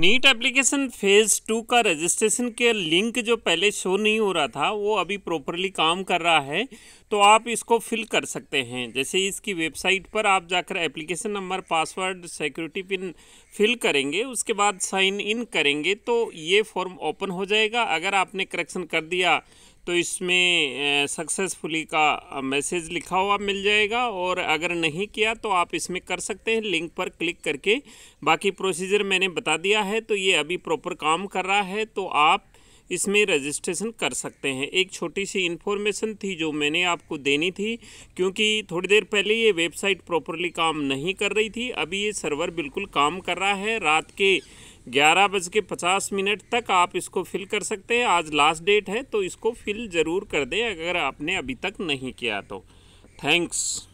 NEET application phase two का registration के link जो पहले शो नहीं हो रहा था वो अभी प्रॉपरली काम कर रहा है तो आप इसको फिल कर सकते हैं जैसे इसकी वेबसाइट पर आप जाकर application number password security pin fill करेंगे उसके बाद साइन इन करेंगे तो ये फॉर्म ओपन हो जाएगा अगर आपने करेक्शन कर दिया तो इसमें सक्सेसफुली का मैसेज लिखा हुआ मिल जाएगा और अगर नहीं किया तो आप इसमें कर सकते हैं लिंक पर क्लिक करके बाकी प्रोसीजर मैंने बता दिया है तो ये अभी प्रॉपर काम कर रहा है तो आप इसमें रजिस्ट्रेशन कर सकते हैं एक छोटी सी इन्फॉर्मेशन थी जो मैंने आपको देनी थी क्योंकि थोड़ी देर पहले ये वेबसाइट प्रॉपरली काम नहीं कर रही थी अभी ये सर्वर बिल्कुल काम कर रहा है रात के ग्यारह बज के पचास मिनट तक आप इसको फिल कर सकते हैं आज लास्ट डेट है तो इसको फिल ज़रूर कर दें अगर आपने अभी तक नहीं किया तो थैंक्स